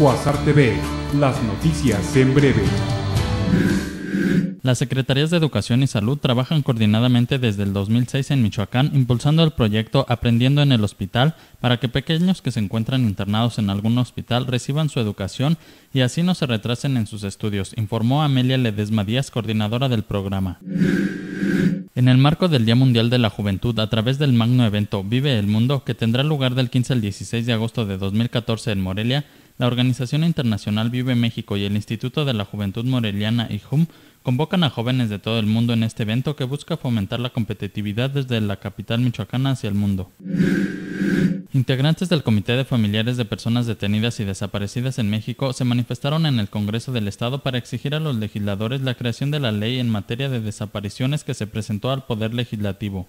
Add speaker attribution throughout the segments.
Speaker 1: Cuasar TV, las noticias en breve.
Speaker 2: Las Secretarías de Educación y Salud trabajan coordinadamente desde el 2006 en Michoacán, impulsando el proyecto Aprendiendo en el Hospital para que pequeños que se encuentran internados en algún hospital reciban su educación y así no se retrasen en sus estudios, informó Amelia Ledesma Díaz, coordinadora del programa. En el marco del Día Mundial de la Juventud, a través del magno evento Vive el Mundo, que tendrá lugar del 15 al 16 de agosto de 2014 en Morelia, la organización internacional Vive México y el Instituto de la Juventud Moreliana y HUM convocan a jóvenes de todo el mundo en este evento que busca fomentar la competitividad desde la capital michoacana hacia el mundo. Integrantes del Comité de Familiares de Personas Detenidas y Desaparecidas en México se manifestaron en el Congreso del Estado para exigir a los legisladores la creación de la ley en materia de desapariciones que se presentó al Poder Legislativo.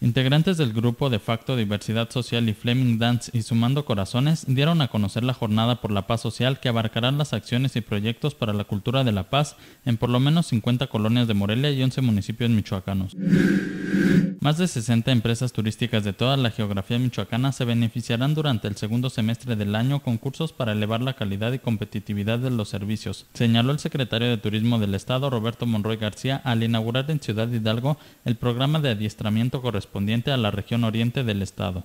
Speaker 2: Integrantes del grupo de facto Diversidad Social y Fleming Dance y Sumando Corazones dieron a conocer la Jornada por la Paz Social que abarcará las acciones y proyectos para la cultura de la paz en por lo menos 50 colonias de Morelia y 11 municipios michoacanos. Más de 60 empresas turísticas de toda la geografía michoacana se beneficiarán durante el segundo semestre del año con cursos para elevar la calidad y competitividad de los servicios, señaló el secretario de Turismo del Estado, Roberto Monroy García, al inaugurar en Ciudad Hidalgo el programa de adiestramiento correspondiente a la región oriente del Estado.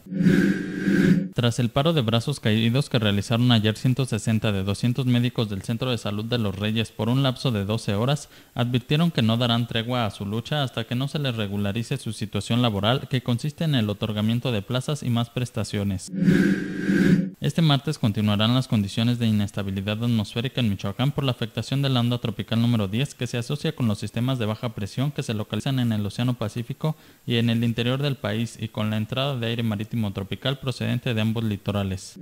Speaker 2: Tras el paro de brazos caídos que realizaron ayer 160 de 200 médicos del Centro de Salud de los Reyes por un lapso de 12 horas, advirtieron que no darán tregua a su lucha hasta que no se les regularice su situación laboral, que consiste en el otorgamiento de plazas y más prestaciones. Este martes continuarán las condiciones de inestabilidad atmosférica en Michoacán por la afectación de la onda tropical número 10 que se asocia con los sistemas de baja presión que se localizan en el Océano Pacífico y en el interior del país y con la entrada de aire marítimo tropical procedente de ambos litorales.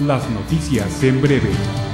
Speaker 1: las noticias en breve.